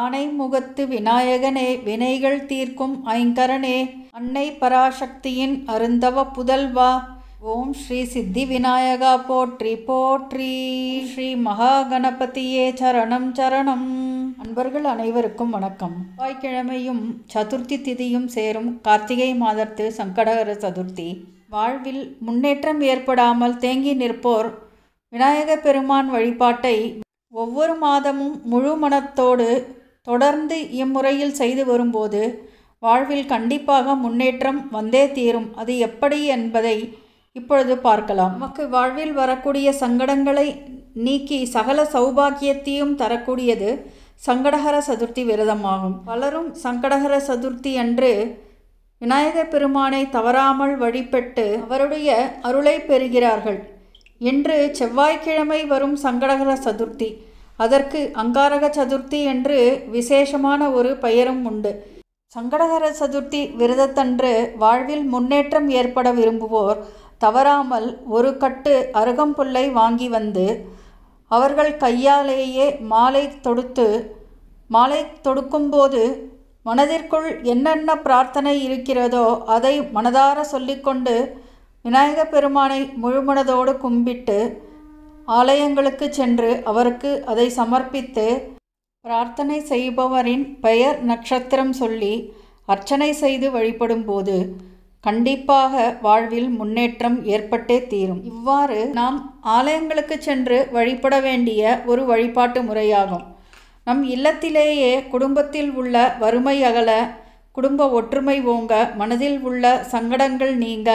ஆனை முகத்து விநாயகனே வினைகள் தீர்க்கும் ஐங்கரனே அன்னை பராசக்தியின் அருந்தவ புதல்வா ஓம் ஸ்ரீ சித்தி விநாயகா போற்றி போற்றி ஸ்ரீ மகா கணபதியே சரணம் சரணம் அன்பர்கள் அனைவருக்கும் வணக்கம் வாய்க்கிழமையும் சதுர்த்தி திதியும் சேரும் கார்த்திகை மாதத்து சங்கடகர சதுர்த்தி வாழ்வில் முன்னேற்றம் ஏற்படாமல் தேங்கி நிற்போர் விநாயக பெருமான் வழிபாட்டை ஒவ்வொரு மாதமும் முழு மனத்தோடு தொடர்ந்து இம்முறையில் செய்து வரும்போது வாழ்வில் கண்டிப்பாக முன்னேற்றம் வந்தே தீரும் அது எப்படி என்பதை இப்பொழுது பார்க்கலாம் நமக்கு வாழ்வில் வரக்கூடிய சங்கடங்களை நீக்கி சகல சௌபாகியத்தையும் தரக்கூடியது சங்கடகர சதுர்த்தி விரதமாகும் பலரும் சங்கடகர சதுர்த்தி அன்று விநாயகர் பெருமானை தவறாமல் வழிபட்டு அவருடைய அருளை பெறுகிறார்கள் இன்று செவ்வாய்க்கிழமை வரும் சங்கடகர சதுர்த்தி அதற்கு அங்காரக சதுர்த்தி என்று விசேஷமான ஒரு பெயரும் உண்டு சங்கடகர சதுர்த்தி விரதத்தன்று வாழ்வில் முன்னேற்றம் ஏற்பட விரும்புவோர் தவறாமல் ஒரு கட்டு அருகம்புல்லை வாங்கி வந்து அவர்கள் கையாலேயே மாலை தொடுத்து மாலை தொடுக்கும்போது மனதிற்குள் என்னென்ன பிரார்த்தனை இருக்கிறதோ அதை மனதார சொல்லிக்கொண்டு விநாயகப் பெருமானை முழுமனதோடு கும்பிட்டு ஆலயங்களுக்கு சென்று அவருக்கு அதை சமர்ப்பித்து பிரார்த்தனை செய்பவரின் பெயர் நட்சத்திரம் சொல்லி அர்ச்சனை செய்து வழிபடும்போது கண்டிப்பாக வாழ்வில் முன்னேற்றம் ஏற்பட்டே தீரும் இவ்வாறு நாம் ஆலயங்களுக்கு சென்று வழிபட வேண்டிய ஒரு வழிபாட்டு முறையாகும் நம் இல்லத்திலேயே குடும்பத்தில் உள்ள வறுமை அகல குடும்ப ஒற்றுமை ஓங்க மனதில் உள்ள சங்கடங்கள் நீங்க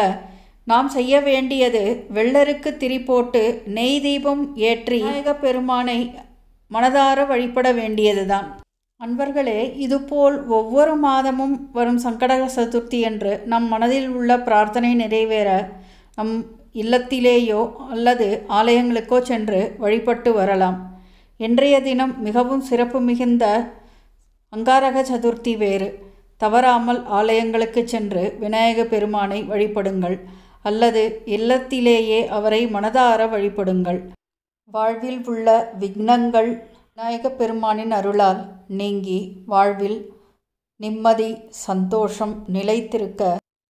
நாம் செய்ய வேண்டியது வெள்ளருக்கு திரிபோட்டு நெய் தீபம் ஏற்றி விநாயக பெருமானை மனதார வழிபட வேண்டியதுதான் அன்பர்களே இதுபோல் ஒவ்வொரு மாதமும் வரும் சங்கடக சதுர்த்தி என்று நம் மனதில் உள்ள பிரார்த்தனை நிறைவேற நம் இல்லத்திலேயோ அல்லது ஆலயங்களுக்கோ சென்று வழிபட்டு வரலாம் இன்றைய தினம் மிகவும் சிறப்பு மிகுந்த அங்காரக சதுர்த்தி வேறு தவறாமல் ஆலயங்களுக்கு சென்று விநாயக பெருமானை வழிபடுங்கள் அல்லது இல்லத்திலேயே அவரை மனதார வழிபடுங்கள் வாழ்வில் உள்ள விக்னங்கள் நாயகப் பெருமானின் அருளால் நீங்கி வாழ்வில் நிம்மதி சந்தோஷம் நிலைத்திருக்க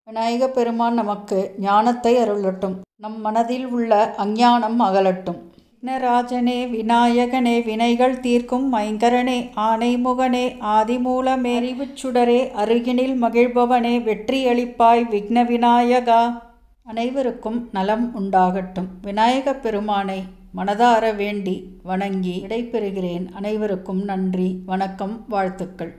விநாயகப் பெருமான் நமக்கு ஞானத்தை அருளட்டும் நம் மனதில் உள்ள அஞ்ஞானம் அகலட்டும் விக்னராஜனே விநாயகனே வினைகள் தீர்க்கும் மைங்கரனே ஆனைமுகனே ஆதிமூலமே சுடரே அருகினில் மகிழ்பவனே வெற்றியளிப்பாய் விக்ன விநாயகா அனைவருக்கும் நலம் உண்டாகட்டும் விநாயகப் பெருமானை மனதார வேண்டி வணங்கி விடைபெறுகிறேன் அனைவருக்கும் நன்றி வணக்கம் வாழ்த்துக்கள்